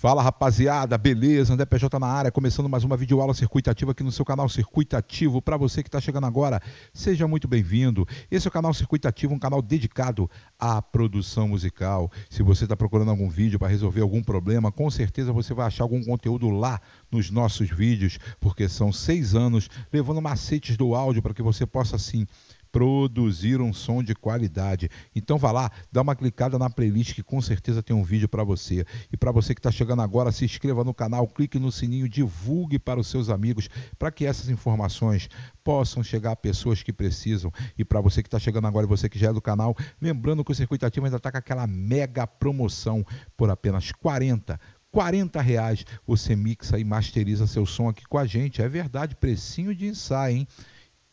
Fala rapaziada, beleza? André PJ na área, começando mais uma videoaula circuitativa aqui no seu canal Circuitativo. Para você que está chegando agora, seja muito bem-vindo. Esse é o canal Circuitativo, um canal dedicado à produção musical. Se você está procurando algum vídeo para resolver algum problema, com certeza você vai achar algum conteúdo lá nos nossos vídeos, porque são seis anos levando macetes do áudio para que você possa, assim, produzir um som de qualidade. Então vá lá, dá uma clicada na playlist que com certeza tem um vídeo para você. E para você que está chegando agora, se inscreva no canal, clique no sininho, divulgue para os seus amigos, para que essas informações possam chegar a pessoas que precisam. E para você que está chegando agora e você que já é do canal, lembrando que o Circuito Ativo ainda está com aquela mega promoção por apenas 40, 40 reais. Você mixa e masteriza seu som aqui com a gente. É verdade, precinho de ensaio, hein?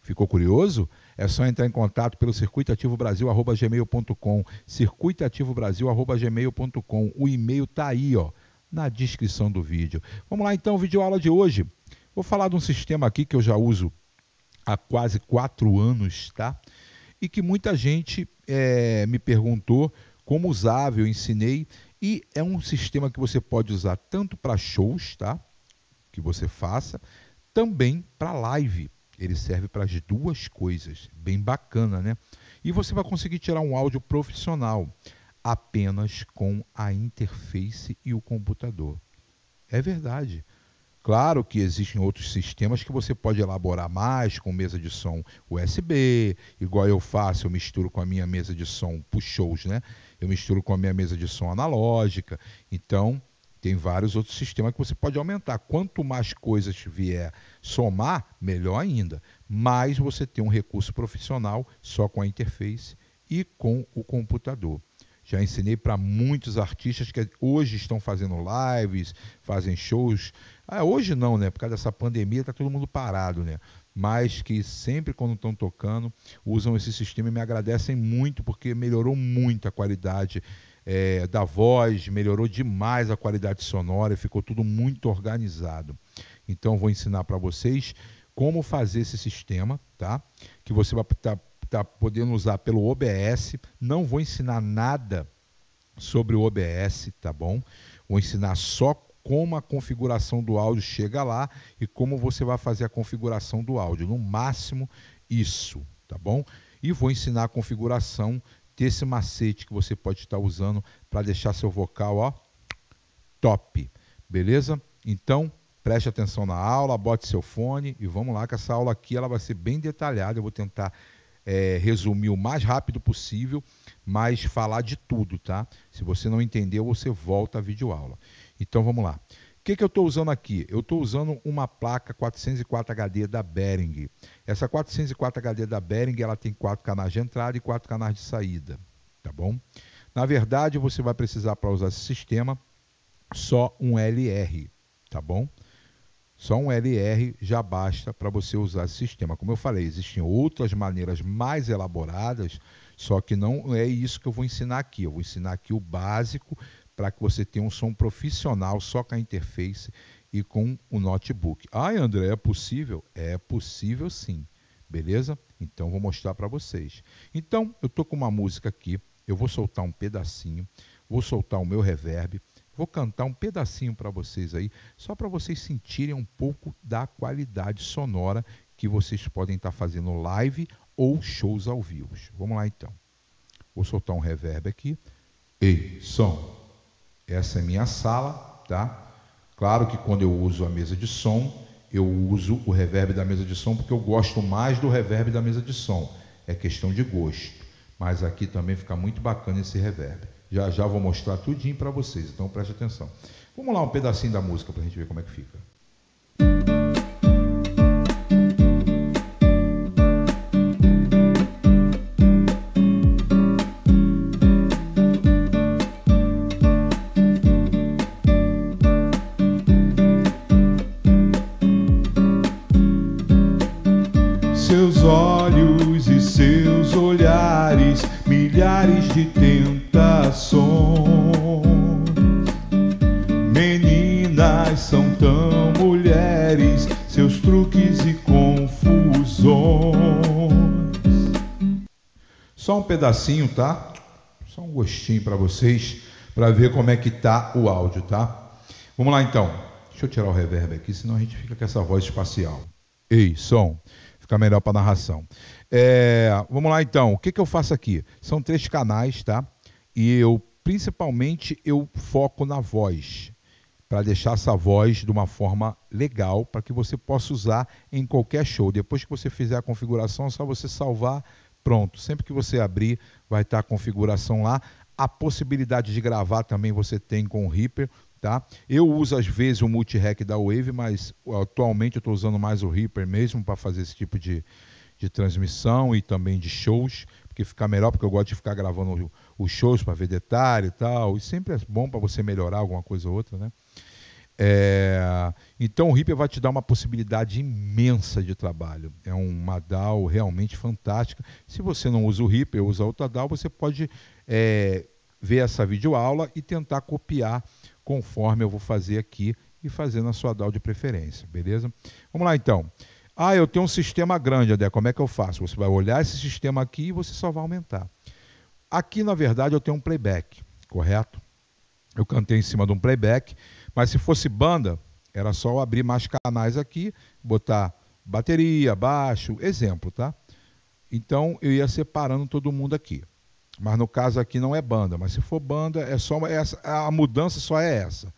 Ficou curioso? É só entrar em contato pelo circuitoativobrasil.gmail.com circuitoativobrasil.gmail.com O e-mail está aí, ó, na descrição do vídeo. Vamos lá então, vídeo aula de hoje. Vou falar de um sistema aqui que eu já uso há quase quatro anos, tá? E que muita gente é, me perguntou como usar eu ensinei. E é um sistema que você pode usar tanto para shows, tá? Que você faça, também para live. Ele serve para as duas coisas. Bem bacana, né? E você vai conseguir tirar um áudio profissional apenas com a interface e o computador. É verdade. Claro que existem outros sistemas que você pode elaborar mais com mesa de som USB, igual eu faço, eu misturo com a minha mesa de som push-shows, né? Eu misturo com a minha mesa de som analógica. Então, tem vários outros sistemas que você pode aumentar. Quanto mais coisas vier somar, melhor ainda. Mais você tem um recurso profissional só com a interface e com o computador. Já ensinei para muitos artistas que hoje estão fazendo lives, fazem shows. Ah, hoje não, né? Por causa dessa pandemia está todo mundo parado, né? Mas que sempre quando estão tocando usam esse sistema e me agradecem muito porque melhorou muito a qualidade é, da voz, melhorou demais a qualidade sonora, e ficou tudo muito organizado. Então vou ensinar para vocês como fazer esse sistema, tá? Que você vai estar tá, tá podendo usar pelo OBS. Não vou ensinar nada sobre o OBS, tá bom? Vou ensinar só como a configuração do áudio chega lá e como você vai fazer a configuração do áudio. No máximo, isso, tá bom? E vou ensinar a configuração desse macete que você pode estar usando para deixar seu vocal ó, top. Beleza? Então, preste atenção na aula, bote seu fone e vamos lá, que essa aula aqui ela vai ser bem detalhada. Eu vou tentar é, resumir o mais rápido possível, mas falar de tudo, tá? Se você não entendeu, você volta à videoaula. Então vamos lá que, que eu estou usando aqui? Eu estou usando uma placa 404 HD da Bering. Essa 404 HD da Bering ela tem quatro canais de entrada e quatro canais de saída, tá bom? Na verdade, você vai precisar para usar esse sistema só um LR, tá bom? Só um LR já basta para você usar esse sistema. Como eu falei, existem outras maneiras mais elaboradas, só que não é isso que eu vou ensinar aqui. Eu vou ensinar aqui o básico para que você tenha um som profissional só com a interface e com o notebook. Ai, André, é possível? É possível sim, beleza? Então vou mostrar para vocês. Então eu tô com uma música aqui, eu vou soltar um pedacinho, vou soltar o meu reverb, vou cantar um pedacinho para vocês aí, só para vocês sentirem um pouco da qualidade sonora que vocês podem estar tá fazendo live ou shows ao vivo. Vamos lá então. Vou soltar um reverb aqui. E som. Essa é minha sala, tá? Claro que quando eu uso a mesa de som, eu uso o reverb da mesa de som porque eu gosto mais do reverb da mesa de som. É questão de gosto. Mas aqui também fica muito bacana esse reverb. Já já vou mostrar tudinho para vocês, então preste atenção. Vamos lá um pedacinho da música para a gente ver como é que fica. tentações. Meninas são tão mulheres, seus truques e confusões. Só um pedacinho, tá? Só um gostinho para vocês, para ver como é que tá o áudio, tá? Vamos lá então. Deixa eu tirar o reverb aqui, senão a gente fica com essa voz espacial. Ei, som. Fica melhor para narração. É, vamos lá então, o que, que eu faço aqui? São três canais, tá? E eu principalmente eu foco na voz, para deixar essa voz de uma forma legal, para que você possa usar em qualquer show. Depois que você fizer a configuração, é só você salvar, pronto. Sempre que você abrir, vai estar tá a configuração lá. A possibilidade de gravar também você tem com o Reaper, tá? Eu uso às vezes o multi-hack da Wave, mas atualmente eu estou usando mais o Reaper mesmo para fazer esse tipo de, de transmissão e também de shows, porque fica melhor, porque eu gosto de ficar gravando os shows para ver detalhe e tal, e sempre é bom para você melhorar alguma coisa ou outra, né? É, então o Reaper vai te dar uma possibilidade imensa de trabalho. É uma DAO realmente fantástica. Se você não usa o Reaper, usa outra DAO, você pode é, ver essa videoaula e tentar copiar conforme eu vou fazer aqui e fazer na sua DAO de preferência, beleza? Vamos lá então. Ah, eu tenho um sistema grande, André, como é que eu faço? Você vai olhar esse sistema aqui e você só vai aumentar. Aqui, na verdade, eu tenho um playback, correto? Eu cantei em cima de um playback, mas se fosse banda, era só eu abrir mais canais aqui, botar bateria, baixo, exemplo, tá? Então eu ia separando todo mundo aqui. Mas no caso aqui não é banda, mas se for banda, é só essa, a mudança só é essa.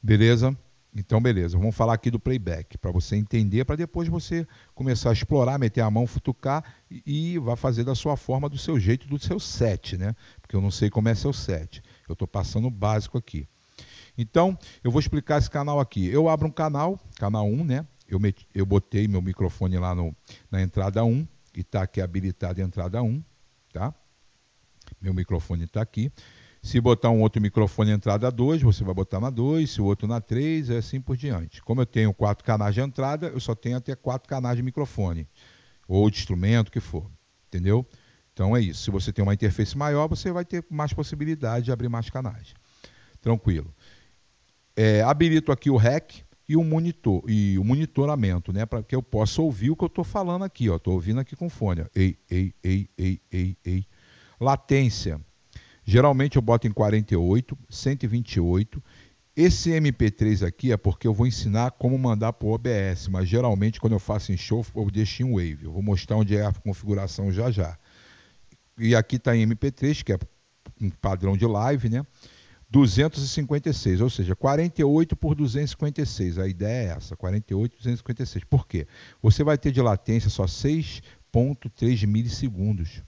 Beleza? Então, beleza, vamos falar aqui do playback, para você entender, para depois você começar a explorar, meter a mão, futucar e, e vai fazer da sua forma, do seu jeito, do seu set, né? Porque eu não sei como é seu set. Eu estou passando o básico aqui. Então, eu vou explicar esse canal aqui. Eu abro um canal, canal 1, né? Eu, meti, eu botei meu microfone lá no, na entrada 1 e está aqui habilitado a entrada 1, tá? Meu microfone está aqui. Se botar um outro microfone entrada 2, você vai botar na 2, se o outro na 3, e é assim por diante. Como eu tenho quatro canais de entrada, eu só tenho até quatro canais de microfone, ou de instrumento, que for. Entendeu? Então é isso. Se você tem uma interface maior, você vai ter mais possibilidade de abrir mais canais. Tranquilo. É, habilito aqui o REC e o monitor e o monitoramento, né, para que eu possa ouvir o que eu estou falando aqui, ó, estou ouvindo aqui com fone, ó. ei, ei, ei, ei, ei, ei, latência, Geralmente eu boto em 48, 128. Esse MP3 aqui é porque eu vou ensinar como mandar para o OBS, mas geralmente quando eu faço em show eu deixo em Wave. Eu vou mostrar onde é a configuração já já. E aqui está em MP3, que é um padrão de live, né? 256, ou seja, 48 por 256. A ideia é essa, 48 por 256. Por quê? Você vai ter de latência só 6.3 milissegundos.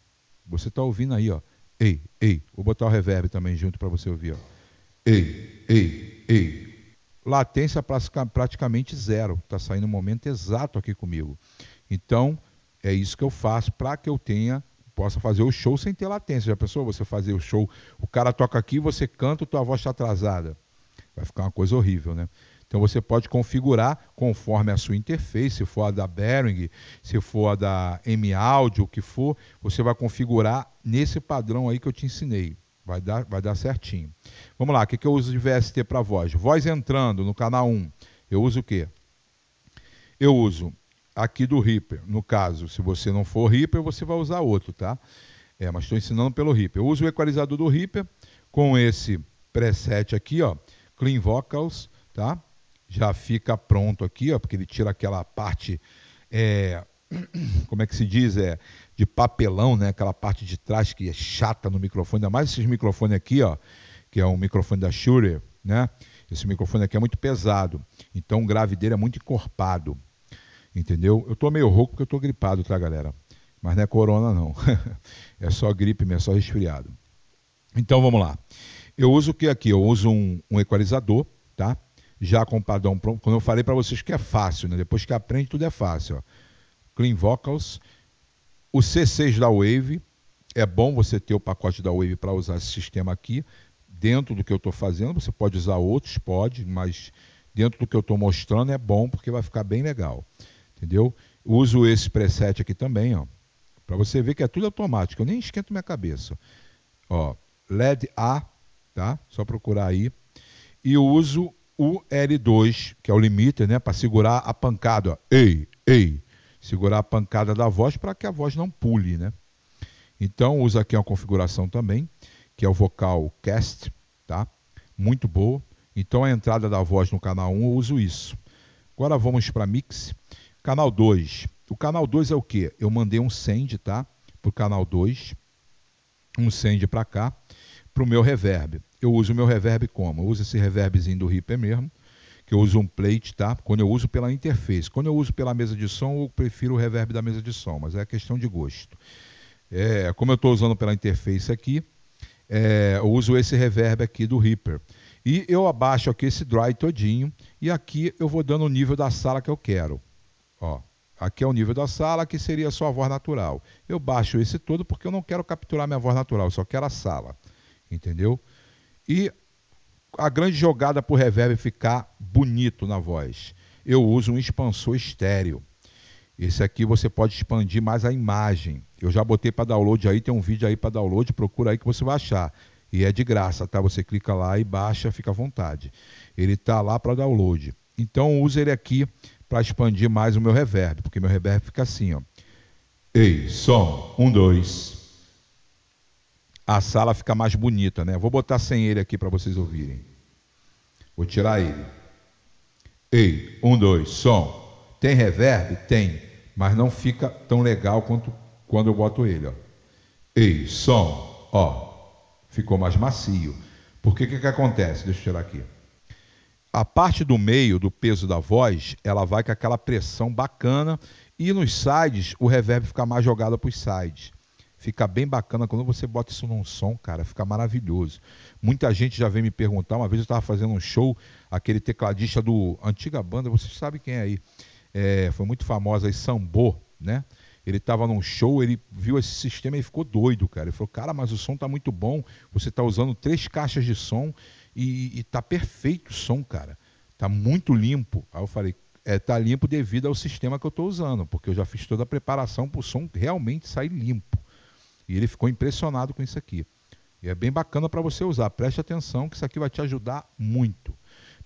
Você está ouvindo aí, ó ei, ei. Vou botar o reverb também junto para você ouvir. Ó. Ei, ei, ei. Latência praticamente zero. Está saindo o um momento exato aqui comigo. Então, é isso que eu faço para que eu tenha possa fazer o show sem ter latência. Já pensou você fazer o show, o cara toca aqui, você canta, tua voz está atrasada. Vai ficar uma coisa horrível, né? Então você pode configurar conforme a sua interface, se for a da Behring, se for a da M-Audio, o que for, você vai configurar nesse padrão aí que eu te ensinei. Vai dar, vai dar certinho. Vamos lá, o que, que eu uso de VST para voz? Voz entrando no canal 1, eu uso o quê? Eu uso aqui do Reaper. No caso, se você não for Reaper, você vai usar outro, tá? É, mas estou ensinando pelo Reaper. Eu uso o equalizador do Reaper com esse preset aqui, ó, Clean Vocals, tá? já fica pronto aqui, ó, porque ele tira aquela parte, é, como é que se diz, é, de papelão, né? Aquela parte de trás que é chata no microfone, ainda mais esses microfones aqui, ó, que é um microfone da Shure, né? Esse microfone aqui é muito pesado, então o grave dele é muito encorpado, entendeu? Eu tô meio rouco porque eu tô gripado, tá, galera? Mas não é corona, não. é só gripe mesmo, é só resfriado. Então, vamos lá. Eu uso o que aqui? Eu uso um, um equalizador, tá? já com padrão pronto. Quando eu falei para vocês que é fácil, né? depois que aprende, tudo é fácil. Ó. Clean Vocals. O C6 da Wave. É bom você ter o pacote da Wave para usar esse sistema aqui. Dentro do que eu estou fazendo, você pode usar outros, pode, mas dentro do que eu estou mostrando é bom porque vai ficar bem legal. Entendeu? Uso esse preset aqui também, ó. Para você ver que é tudo automático, eu nem esquento minha cabeça. Ó, LED A, tá? Só procurar aí. E uso o L2, que é o limiter, né, para segurar a pancada. Ei, ei, segurar a pancada da voz para que a voz não pule, né? Então usa aqui uma configuração também, que é o vocal cast, tá? Muito boa. Então a entrada da voz no canal 1 eu uso isso. Agora vamos para mix. Canal 2. O canal 2 é o que? Eu mandei um send, tá? Para o canal 2. Um send para cá para o meu reverb. Eu uso o meu reverb como? Eu uso esse reverbzinho do Reaper mesmo, que eu uso um plate, tá? Quando eu uso pela interface. Quando eu uso pela mesa de som, eu prefiro o reverb da mesa de som, mas é questão de gosto. É, como eu estou usando pela interface aqui, é, eu uso esse reverb aqui do Reaper. E eu abaixo aqui esse dry todinho e aqui eu vou dando o nível da sala que eu quero. Ó, aqui é o nível da sala, que seria só a voz natural. Eu baixo esse todo porque eu não quero capturar minha voz natural, só quero a sala entendeu? E a grande jogada para o reverb ficar bonito na voz. Eu uso um expansor estéreo. Esse aqui você pode expandir mais a imagem. Eu já botei para download aí, tem um vídeo aí para download, procura aí que você vai achar. E é de graça, tá? Você clica lá e baixa, fica à vontade. Ele tá lá para download. Então use ele aqui para expandir mais o meu reverb, porque meu reverb fica assim, ó. Ei, som, um, dois a sala fica mais bonita, né? Vou botar sem ele aqui para vocês ouvirem. Vou tirar ele. Ei, um, dois, som. Tem reverb? Tem, mas não fica tão legal quanto quando eu boto ele, ó. Ei, som, ó. Ficou mais macio. Porque que, que acontece? Deixa eu tirar aqui. A parte do meio do peso da voz, ela vai com aquela pressão bacana e nos sides o reverb fica mais jogado para os sides. Fica bem bacana quando você bota isso num som, cara, fica maravilhoso. Muita gente já vem me perguntar, uma vez eu estava fazendo um show, aquele tecladista do antiga banda, você sabe quem é aí, é, foi muito famosa aí, Sambô, né? Ele estava num show, ele viu esse sistema e ficou doido, cara. Ele falou, cara, mas o som tá muito bom, você tá usando três caixas de som e, e tá perfeito o som, cara. Tá muito limpo. Aí eu falei, é, tá limpo devido ao sistema que eu estou usando, porque eu já fiz toda a preparação para o som realmente sair limpo. E ele ficou impressionado com isso aqui. E é bem bacana para você usar. Preste atenção que isso aqui vai te ajudar muito.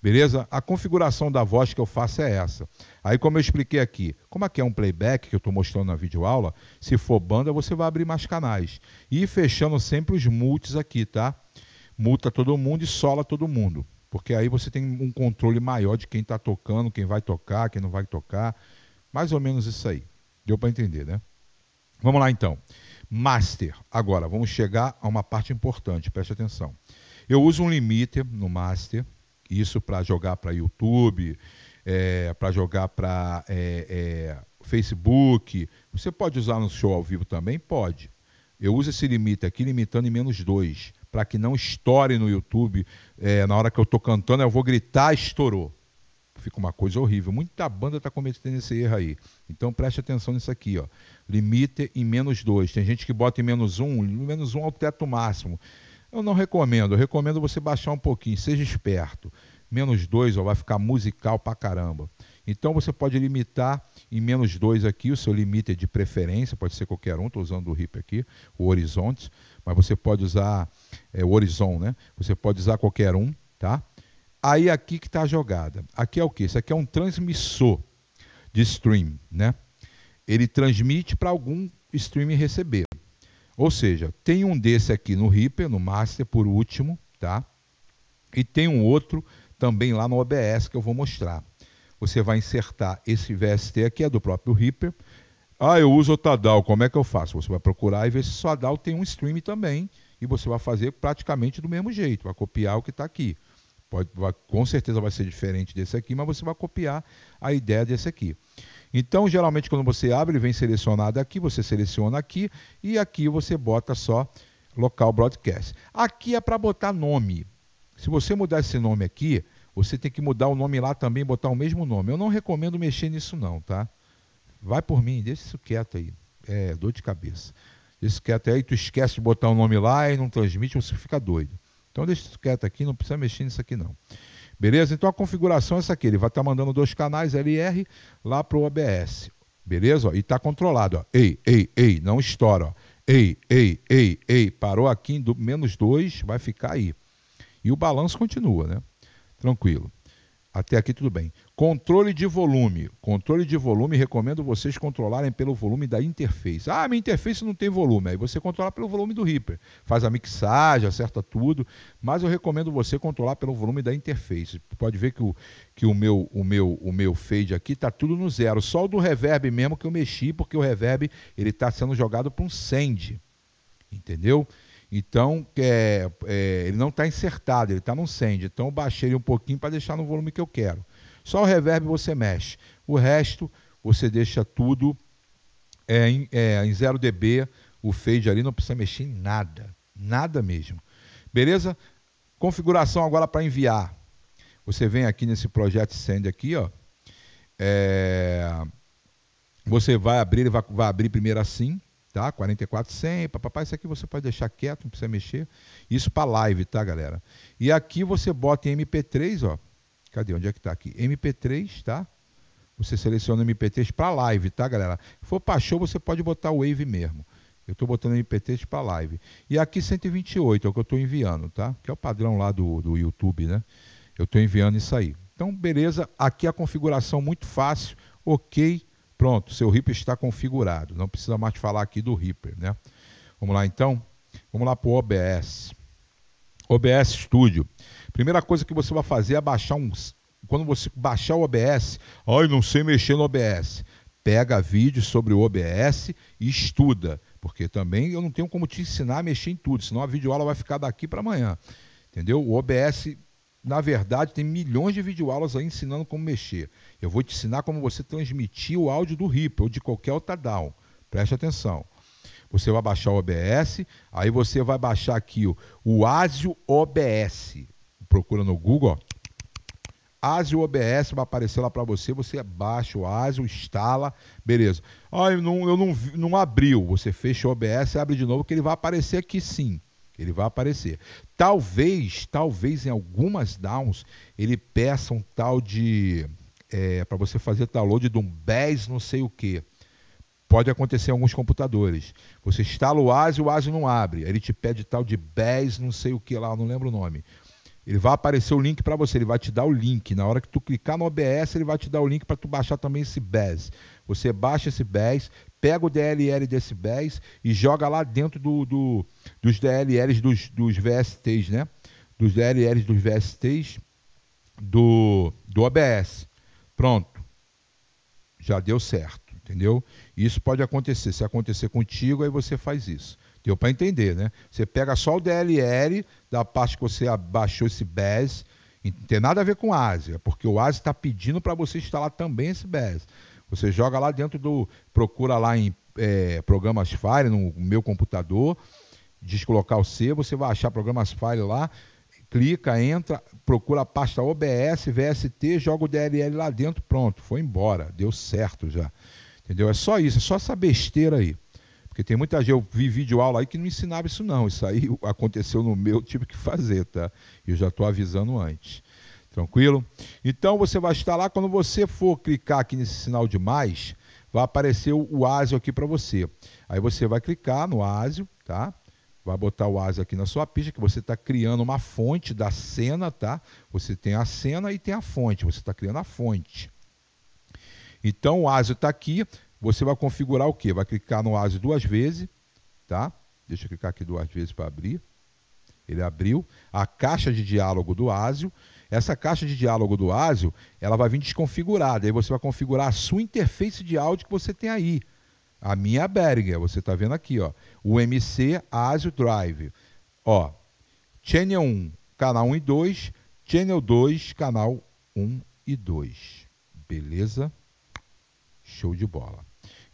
Beleza? A configuração da voz que eu faço é essa. Aí, como eu expliquei aqui, como aqui é um playback que eu estou mostrando na videoaula, se for banda, você vai abrir mais canais. E fechando sempre os multis aqui, tá? Multa todo mundo e sola todo mundo. Porque aí você tem um controle maior de quem está tocando, quem vai tocar, quem não vai tocar. Mais ou menos isso aí. Deu para entender, né? Vamos lá, então master. Agora, vamos chegar a uma parte importante, preste atenção. Eu uso um limiter no master, isso para jogar para YouTube, é, para jogar para é, é, Facebook. Você pode usar no show ao vivo também? Pode. Eu uso esse limite aqui, limitando em menos dois, para que não estoure no YouTube. É, na hora que eu estou cantando, eu vou gritar, estourou fica uma coisa horrível. Muita banda está cometendo esse erro aí. Então preste atenção nisso aqui, ó. Limite em menos 2. Tem gente que bota em menos 1, um, menos 1 um ao teto máximo. Eu não recomendo, eu recomendo você baixar um pouquinho, seja esperto. Menos 2 vai ficar musical pra caramba. Então você pode limitar em menos 2 aqui, o seu limite é de preferência, pode ser qualquer um, estou usando o RIP aqui, o horizonte, mas você pode usar é, o horizon, né? Você pode usar qualquer um, tá? Aí aqui que está a jogada. Aqui é o que? Isso aqui é um transmissor de stream, né? Ele transmite para algum stream receber. Ou seja, tem um desse aqui no Reaper, no Master, por último, tá? E tem um outro também lá no OBS que eu vou mostrar. Você vai insertar esse VST aqui, é do próprio Reaper. Ah, eu uso o Tadal, como é que eu faço? Você vai procurar e ver se o Tadal tem um stream também. E você vai fazer praticamente do mesmo jeito, vai copiar o que está aqui. Pode, vai, com certeza vai ser diferente desse aqui, mas você vai copiar a ideia desse aqui. Então, geralmente, quando você abre, ele vem selecionado aqui, você seleciona aqui e aqui você bota só local broadcast. Aqui é para botar nome. Se você mudar esse nome aqui, você tem que mudar o nome lá também, botar o mesmo nome. Eu não recomendo mexer nisso não, tá? Vai por mim, deixa isso quieto aí. É, dor de cabeça. Deixa isso quieto aí, tu esquece de botar o nome lá e não transmite, você fica doido. Então deixa isso quieto aqui, não precisa mexer nisso aqui não. Beleza? Então a configuração é essa aqui. Ele vai estar tá mandando dois canais LR lá para o OBS. Beleza? e está controlado. Ó. Ei, ei, ei, não estoura. Ó. Ei, ei, ei, ei. Parou aqui em do, menos 2, vai ficar aí. E o balanço continua, né? Tranquilo. Até aqui tudo bem. Controle de volume. Controle de volume, recomendo vocês controlarem pelo volume da interface. Ah, minha interface não tem volume. Aí você controla pelo volume do Reaper. Faz a mixagem, acerta tudo. Mas eu recomendo você controlar pelo volume da interface. Pode ver que o, que o, meu, o, meu, o meu fade aqui está tudo no zero. Só o do reverb mesmo que eu mexi, porque o reverb está sendo jogado para um send. Entendeu? Então, é, é, ele não está insertado, ele está no send. Então, eu baixei ele um pouquinho para deixar no volume que eu quero. Só o reverb você mexe. O resto você deixa tudo é, em, é, em 0 dB, o fade ali não precisa mexer em nada, nada mesmo. Beleza? Configuração agora para enviar. Você vem aqui nesse projeto Send aqui, ó. É... Você vai abrir, ele vai, vai, abrir primeiro assim, tá? 44 100, papapá, isso aqui você pode deixar quieto, não precisa mexer. Isso para live, tá, galera? E aqui você bota em MP3, ó. Cadê? Onde é que está aqui? MP3, tá? Você seleciona o MP3 para live, tá, galera? Se for para show, você pode botar o Wave mesmo. Eu estou botando MP3 para live. E aqui 128 é o que eu estou enviando, tá? Que é o padrão lá do, do YouTube, né? Eu estou enviando isso aí. Então, beleza. Aqui a configuração muito fácil. Ok. Pronto, seu Reaper está configurado. Não precisa mais falar aqui do Reaper, né? Vamos lá, então. Vamos lá para o OBS. OBS Studio. Primeira coisa que você vai fazer é baixar uns. Quando você baixar o OBS, ai, não sei mexer no OBS. Pega vídeo sobre o OBS e estuda, porque também eu não tenho como te ensinar a mexer em tudo, senão a videoaula vai ficar daqui para amanhã. Entendeu? O OBS, na verdade, tem milhões de videoaulas aí ensinando como mexer. Eu vou te ensinar como você transmitir o áudio do Ripple ou de qualquer outra DAW. Preste atenção. Você vai baixar o OBS, aí você vai baixar aqui o o Azio OBS. Procura no Google, ó. Azio OBS vai aparecer lá para você, você baixa o Azio instala, beleza. Ah, eu não, eu não, não abriu, você fecha o OBS, abre de novo que ele vai aparecer aqui sim. Ele vai aparecer. Talvez, talvez em algumas downs ele peça um tal de é, eh, para você fazer download de um BES não sei o que pode acontecer em alguns computadores. Você instala o ASI, o ASI não abre. Aí ele te pede tal de BES, não sei o que lá, não lembro o nome. Ele vai aparecer o link para você, ele vai te dar o link. Na hora que tu clicar no OBS, ele vai te dar o link para tu baixar também esse BES. Você baixa esse BES, pega o DLL desse BES e joga lá dentro do, do dos DLLs dos, dos VSTs, né? Dos DLLs dos VSTs do, do OBS. Pronto. Já deu certo entendeu? Isso pode acontecer. Se acontecer contigo, aí você faz isso. Deu para entender, né? Você pega só o DLL da parte que você abaixou esse BES, não tem nada a ver com ASIA, porque o ASIA está pedindo para você instalar também esse BES. Você joga lá dentro do. Procura lá em é, programas file no meu computador, descolocar o C, você vai achar programas file lá, clica, entra, procura a pasta OBS, VST, joga o DLL lá dentro, pronto, foi embora, deu certo já. Entendeu? É só isso, é só essa besteira aí. Porque tem muita gente, eu vi vídeo aula aí que não ensinava isso não. Isso aí aconteceu no meu, tive que fazer, tá? Eu já estou avisando antes. Tranquilo? Então você vai estar lá, quando você for clicar aqui nesse sinal de mais, vai aparecer o ASIO aqui para você. Aí você vai clicar no ASIO, tá? Vai botar o ASIO aqui na sua pista, que você está criando uma fonte da cena, tá? Você tem a cena e tem a fonte, você está criando a fonte. Então o ASIO está aqui, você vai configurar o quê? Vai clicar no ASIO duas vezes, tá? Deixa eu clicar aqui duas vezes para abrir. Ele abriu a caixa de diálogo do ASIO. Essa caixa de diálogo do ASIO, ela vai vir desconfigurada. Aí você vai configurar a sua interface de áudio que você tem aí. A minha é a você está vendo aqui, ó. O MC ASIO Drive. Ó, channel 1, canal 1 e 2, channel 2, canal 1 e 2. Beleza? Show de bola.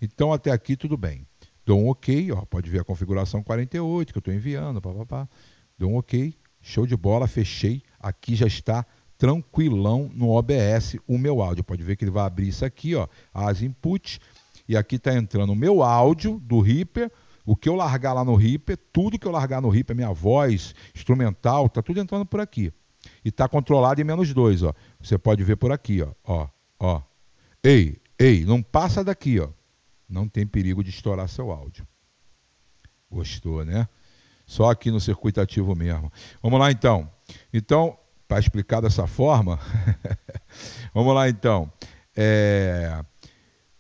Então até aqui tudo bem. Dou um OK, ó, pode ver a configuração 48 que eu estou enviando, papapá. Dou um OK, show de bola, fechei. Aqui já está tranquilão no OBS o meu áudio. Pode ver que ele vai abrir isso aqui, ó, as inputs. E aqui está entrando o meu áudio do Reaper, o que eu largar lá no Reaper, tudo que eu largar no Reaper, minha voz, instrumental, tá tudo entrando por aqui. E tá controlado em menos dois, ó. Você pode ver por aqui, ó, ó, ó. Ei, Ei, não passa daqui, ó. Não tem perigo de estourar seu áudio. Gostou, né? Só aqui no circuito ativo mesmo. Vamos lá então. Então, para explicar dessa forma, vamos lá então. É...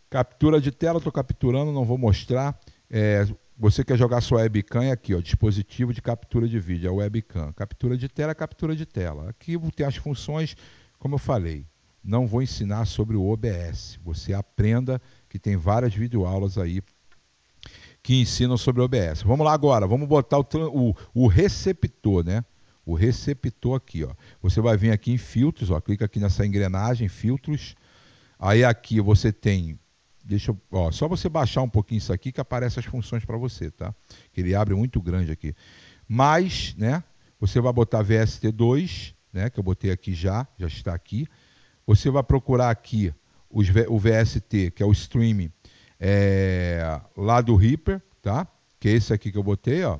Captura de tela, estou capturando, não vou mostrar. É... Você quer jogar sua webcam é aqui, ó, dispositivo de captura de vídeo, a é webcam. Captura de tela, é captura de tela. Aqui tem as funções, como eu falei não vou ensinar sobre o OBS. Você aprenda que tem várias videoaulas aí que ensinam sobre o OBS. Vamos lá agora, vamos botar o, o, o receptor, né? O receptor aqui, ó. Você vai vir aqui em filtros, ó. Clica aqui nessa engrenagem, filtros. Aí aqui você tem, deixa, ó, só você baixar um pouquinho isso aqui que aparece as funções para você, tá? Que ele abre muito grande aqui. Mas, né? Você vai botar VST2, né? Que eu botei aqui já, já está aqui. Você vai procurar aqui os, o VST, que é o streaming é, lá do Reaper, tá? Que é esse aqui que eu botei, ó.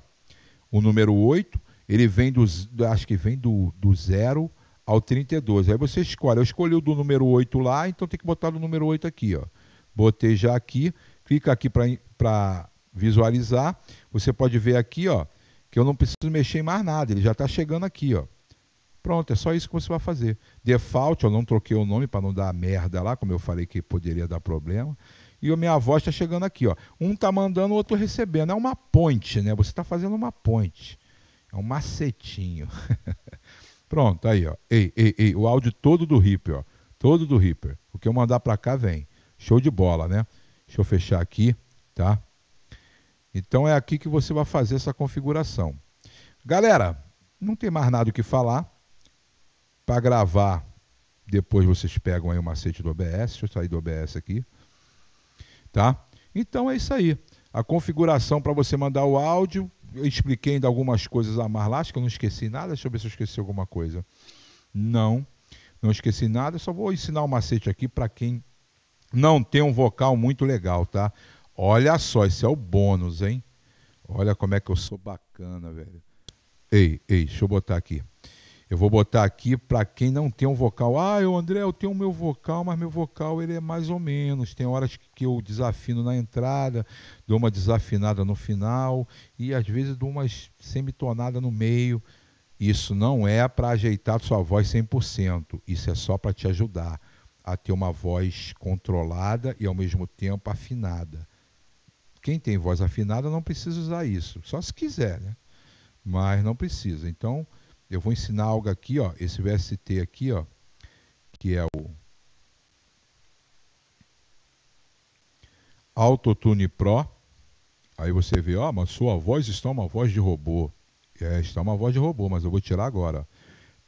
O número 8. Ele vem dos. Acho que vem do, do 0 ao 32. Aí você escolhe. Eu escolhi o do número 8 lá, então tem que botar o número 8 aqui, ó. Botei já aqui. Clica aqui para visualizar. Você pode ver aqui, ó, que eu não preciso mexer em mais nada. Ele já está chegando aqui, ó. Pronto, é só isso que você vai fazer. Default, eu não troquei o nome para não dar merda lá, como eu falei que poderia dar problema. E a minha voz está chegando aqui, ó. Um tá mandando, o outro recebendo. É uma ponte, né? Você está fazendo uma ponte. É um macetinho. Pronto, aí, ó. Ei, ei, ei, o áudio todo do Reaper, ó. Todo do Reaper. O que eu mandar para cá vem. Show de bola, né? Deixa eu fechar aqui, tá? Então é aqui que você vai fazer essa configuração. Galera, não tem mais nada o que falar. Para gravar, depois vocês pegam aí o macete do OBS. Deixa eu sair do OBS aqui. Tá? Então é isso aí. A configuração para você mandar o áudio. Eu expliquei ainda algumas coisas a mais lá, acho que eu não esqueci nada. Deixa eu ver se eu esqueci alguma coisa. Não, não esqueci nada. Só vou ensinar o um macete aqui para quem não tem um vocal muito legal, tá? Olha só, esse é o bônus, hein? Olha como é que eu sou bacana, velho. Ei, ei, deixa eu botar aqui. Eu vou botar aqui para quem não tem um vocal. Ah, eu, André, eu tenho o meu vocal, mas meu vocal ele é mais ou menos. Tem horas que eu desafino na entrada, dou uma desafinada no final e às vezes dou uma semitonada no meio. Isso não é para ajeitar sua voz 100%. Isso é só para te ajudar a ter uma voz controlada e ao mesmo tempo afinada. Quem tem voz afinada não precisa usar isso, só se quiser, né? Mas não precisa. Então, eu vou ensinar algo aqui, ó, esse VST aqui, ó, que é o Autotune Pro. Aí você vê, ó, mas sua voz está uma voz de robô. É, está uma voz de robô, mas eu vou tirar agora.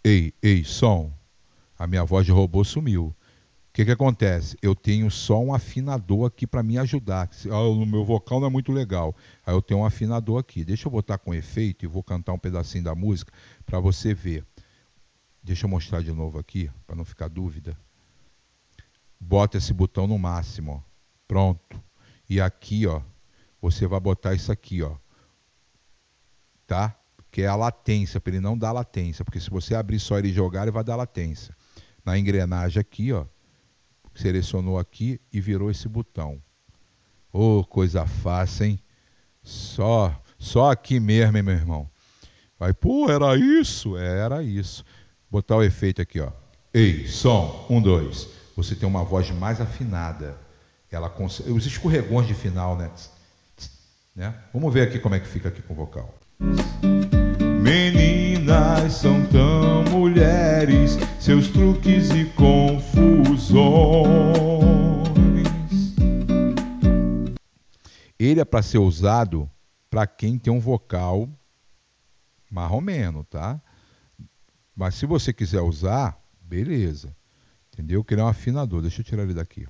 Ei, ei, som. A minha voz de robô sumiu. O que, que acontece? Eu tenho só um afinador aqui para me ajudar. No ah, meu vocal não é muito legal. Aí eu tenho um afinador aqui. Deixa eu botar com efeito e vou cantar um pedacinho da música para você ver. Deixa eu mostrar de novo aqui, para não ficar dúvida. Bota esse botão no máximo. Ó. Pronto. E aqui, ó, você vai botar isso aqui, ó. Tá? Que é a latência, para ele não dar latência. Porque se você abrir só ele jogar, ele vai dar latência. Na engrenagem aqui, ó, selecionou aqui e virou esse botão. Oh, coisa fácil, hein? Só, só aqui mesmo, hein, meu irmão. Vai, pô, era isso? Era isso. Botar o efeito aqui, ó. Ei, som, um, dois. Você tem uma voz mais afinada. Ela consegue, os escorregões de final, né? né? Vamos ver aqui como é que fica aqui com o vocal. Meninas são tão mulheres, seus truques e com ele é para ser usado para quem tem um vocal marromeno, tá? Mas se você quiser usar, beleza. Entendeu? Que ele é um afinador. Deixa eu tirar ele daqui.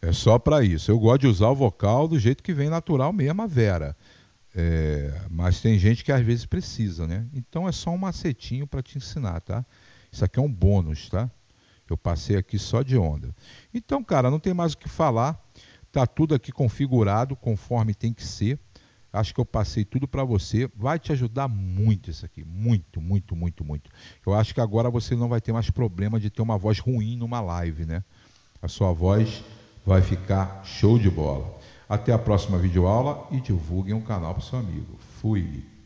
É só para isso. Eu gosto de usar o vocal do jeito que vem natural mesmo, a Vera. É, mas tem gente que às vezes precisa, né? Então é só um macetinho para te ensinar, tá? Isso aqui é um bônus, tá? Eu passei aqui só de onda. Então, cara, não tem mais o que falar. Tá tudo aqui configurado conforme tem que ser. Acho que eu passei tudo para você. Vai te ajudar muito isso aqui. Muito, muito, muito, muito. Eu acho que agora você não vai ter mais problema de ter uma voz ruim numa live, né? A sua voz vai ficar show de bola. Até a próxima videoaula e divulguem o canal para seu amigo. Fui!